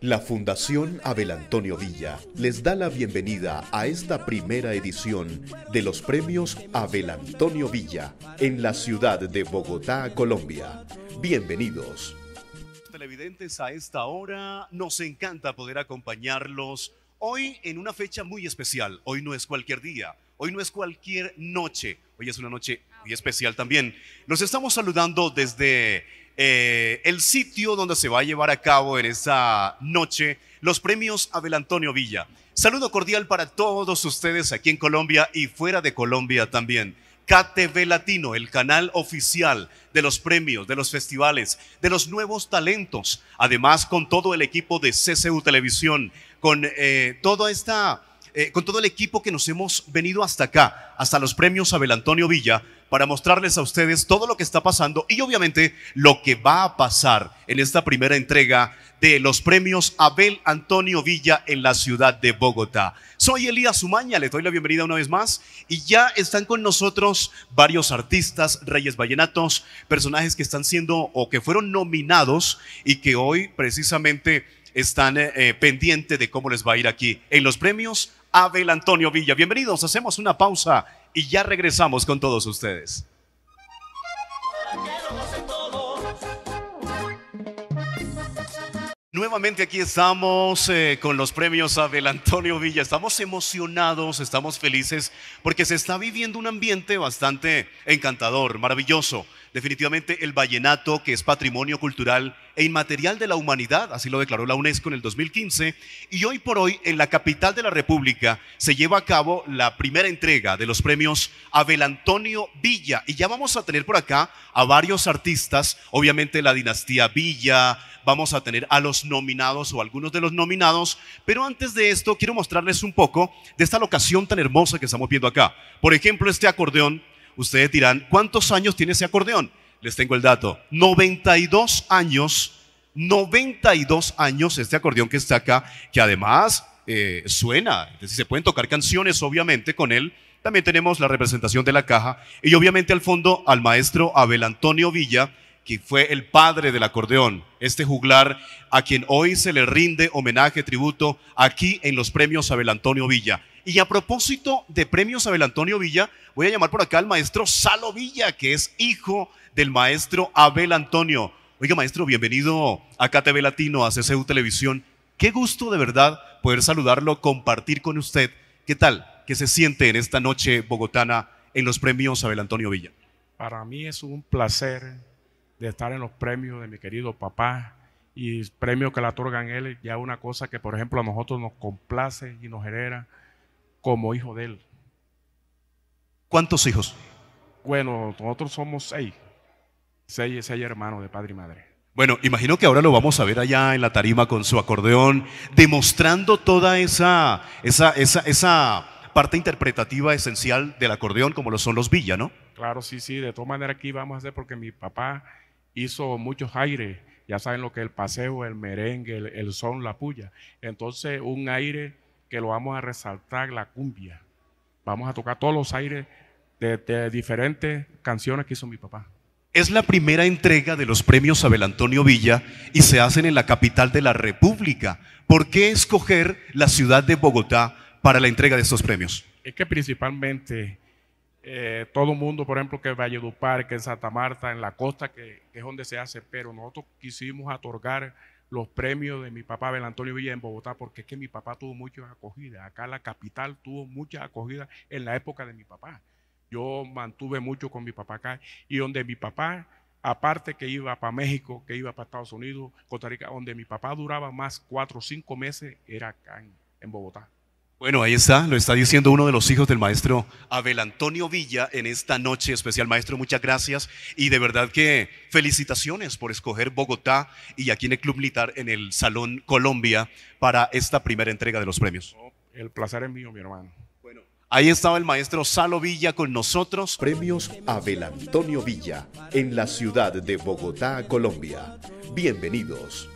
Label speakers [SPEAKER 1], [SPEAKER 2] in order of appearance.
[SPEAKER 1] La Fundación Abel Antonio Villa les da la bienvenida a esta primera edición de los premios Abel Antonio Villa en la ciudad de Bogotá, Colombia. Bienvenidos. Televidentes, a esta hora nos encanta poder acompañarlos hoy en una fecha muy especial. Hoy no es cualquier día, hoy no es cualquier noche, hoy es una noche muy especial también. Nos estamos saludando desde eh, el sitio donde se va a llevar a cabo en esta noche los premios Abel Antonio Villa. Saludo cordial para todos ustedes aquí en Colombia y fuera de Colombia también. KTV Latino, el canal oficial de los premios, de los festivales, de los nuevos talentos. Además, con todo el equipo de CCU Televisión, con eh, toda esta eh, con todo el equipo que nos hemos venido hasta acá, hasta los premios Abel Antonio Villa, para mostrarles a ustedes todo lo que está pasando y obviamente lo que va a pasar en esta primera entrega de los premios Abel Antonio Villa en la ciudad de Bogotá. Soy Elías Umaña, les doy la bienvenida una vez más y ya están con nosotros varios artistas, reyes vallenatos, personajes que están siendo o que fueron nominados y que hoy precisamente están eh, eh, pendientes de cómo les va a ir aquí en los premios Abel Antonio Villa. Bienvenidos, hacemos una pausa y ya regresamos con todos ustedes. Nuevamente aquí estamos eh, con los premios Abel Antonio Villa. Estamos emocionados, estamos felices porque se está viviendo un ambiente bastante encantador, maravilloso. Definitivamente el vallenato, que es patrimonio cultural e inmaterial de la humanidad, así lo declaró la UNESCO en el 2015, y hoy por hoy en la capital de la República se lleva a cabo la primera entrega de los premios Abel Antonio Villa. Y ya vamos a tener por acá a varios artistas, obviamente la dinastía Villa, vamos a tener a los nominados o algunos de los nominados, pero antes de esto quiero mostrarles un poco de esta locación tan hermosa que estamos viendo acá. Por ejemplo, este acordeón Ustedes dirán, ¿cuántos años tiene ese acordeón? Les tengo el dato. 92 años, 92 años este acordeón que está acá, que además eh, suena. se pueden tocar canciones, obviamente, con él. También tenemos la representación de la caja y obviamente al fondo al maestro Abel Antonio Villa, que fue el padre del acordeón, este juglar a quien hoy se le rinde homenaje, tributo aquí en los premios Abel Antonio Villa. Y a propósito de premios Abel Antonio Villa, voy a llamar por acá al maestro Salo Villa, que es hijo del maestro Abel Antonio. Oiga, maestro, bienvenido a TV Latino, a CCU Televisión. Qué gusto de verdad poder saludarlo, compartir con usted. ¿Qué tal? ¿Qué se siente en esta noche bogotana en los premios Abel Antonio Villa?
[SPEAKER 2] Para mí es un placer de estar en los premios de mi querido papá y premios que le otorgan él, ya una cosa que por ejemplo a nosotros nos complace y nos genera como hijo de él.
[SPEAKER 1] ¿Cuántos hijos?
[SPEAKER 2] Bueno, nosotros somos seis. Seis, seis hermanos de padre y madre.
[SPEAKER 1] Bueno, imagino que ahora lo vamos a ver allá en la tarima con su acordeón, demostrando toda esa, esa, esa, parte interpretativa esencial del acordeón, como lo son los villas, ¿no?
[SPEAKER 2] Claro, sí, sí, de todas maneras aquí vamos a hacer porque mi papá hizo muchos aires, ya saben lo que es el paseo, el merengue, el, el son, la puya. Entonces, un aire que lo vamos a resaltar, la cumbia. Vamos a tocar todos los aires de, diferentes canciones que hizo mi papá. Es la
[SPEAKER 1] primera entrega de los premios Abel Antonio Villa y se hacen en la capital de la República. ¿Por qué escoger la ciudad de Bogotá para la entrega de estos premios?
[SPEAKER 2] Es que principalmente eh, todo el mundo, por ejemplo, que Valledupar, que en Santa Marta, en la costa, que, que, es donde se hace, pero nosotros quisimos otorgar los premios de mi papá, Bel Antonio Villa, en Bogotá, porque es que mi papá tuvo muchas acogidas. Acá la capital tuvo muchas acogidas en la época de mi papá. Yo mantuve mucho con mi papá acá y donde mi papá, aparte que iba para México, que iba para Estados Unidos, Costa Rica, donde mi papá duraba más cuatro o cinco meses, era acá en Bogotá.
[SPEAKER 1] Bueno, ahí está, lo está diciendo uno de los hijos del maestro Abel Antonio Villa en esta noche especial. Maestro, muchas gracias y de verdad que felicitaciones por escoger Bogotá y aquí en el Club Militar, en el Salón Colombia, para esta primera entrega de los premios. Oh,
[SPEAKER 2] el placer es mío, mi hermano. Bueno,
[SPEAKER 1] ahí estaba el maestro Salo Villa con nosotros. Premios Abel Antonio Villa en la ciudad de Bogotá, Colombia. Bienvenidos.